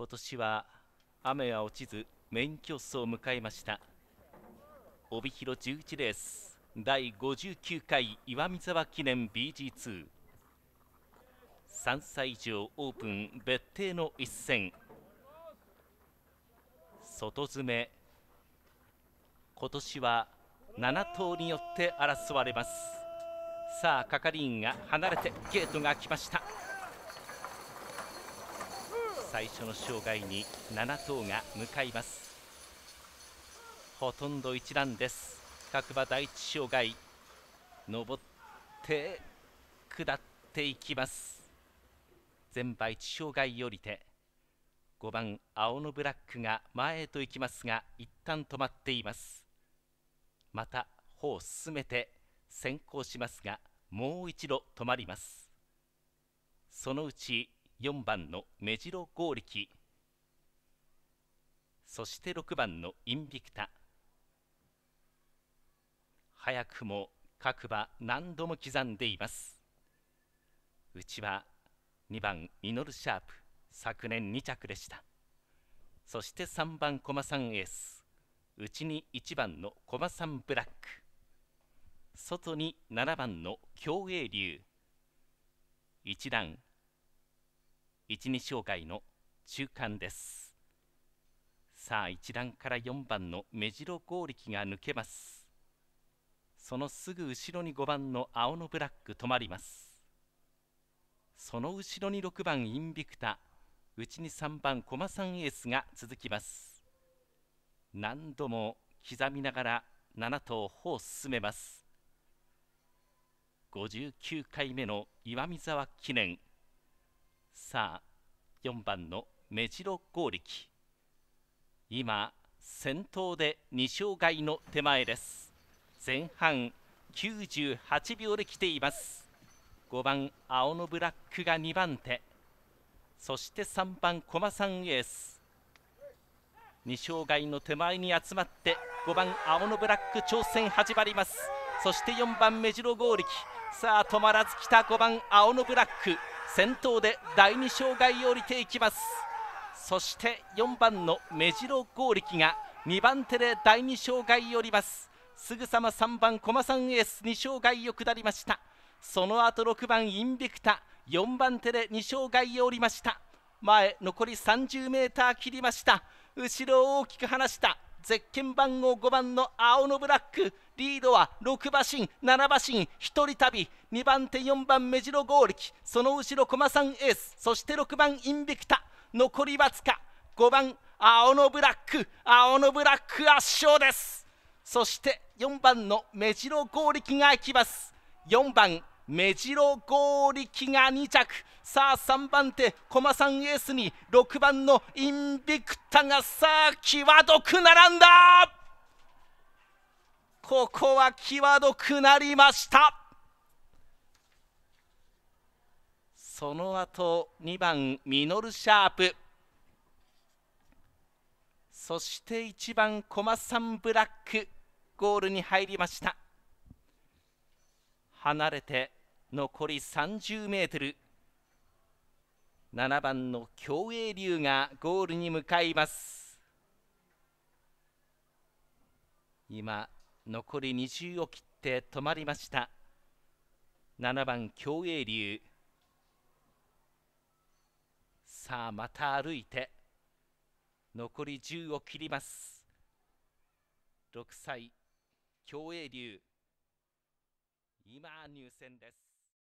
今年は雨は落ちず免許走を迎えました帯広11レース第59回岩見沢記念 BG23 歳以上オープン別邸の一戦外詰め今年は7頭によって争われますさあ係員が離れてゲートが来ました最初の障害に7頭が向かいますほとんど一覧です各馬第一障害登って下っていきます全馬一障害よりて5番青のブラックが前へと行きますが一旦止まっていますまた歩を進めて先行しますがもう一度止まりますそのうち4番の目白剛力そして6番のインビクタ早くも各馬何度も刻んでいます内は2番ミノルシャープ昨年2着でしたそして3番コマサンエース内に1番のコマサンブラック外に7番の競泳竜一段1、2障害の中間ですさあ1段から4番の目白剛力が抜けますそのすぐ後ろに5番の青のブラック止まりますその後ろに6番インビクタうちに3番コマサンエースが続きます何度も刻みながら7頭歩を進めます59回目の岩見沢記念さあ4番のメジロ剛力今先頭で2障害の手前です前半98秒で来ています5番青のブラックが2番手そして3番駒さんエース2障害の手前に集まって5番青のブラック挑戦始まりますそして4番目白剛力さあ止まらず来た5番青のブラック先頭で第2障害を降りていきますそして4番の目白剛力が2番手で第2障害を降りますすぐさま3番駒さんエース2障害を下りましたその後6番インビクタ4番手で2障害を降りました前残り 30m 切りました後ろを大きく離したゼッケン番号5番の青のブラックリードは6馬身7馬身1人旅2番手4番目白剛力その後ろ駒さんエースそして6番インビクタ残りわずか5番青のブラック青のブラック圧勝ですそして4番の目白剛力が行きます4番目白剛力が2着さあ3番手駒さんエースに6番のインビクタがさあ際どく並んだここは際どくなりましたその後2番ミノルシャープそして1番駒さんブラックゴールに入りました離れて残り3 0ル7番の共栄龍がゴールに向かいます今残り20を切って止まりました7番共栄龍さあまた歩いて残り10を切ります6歳共栄龍今入選です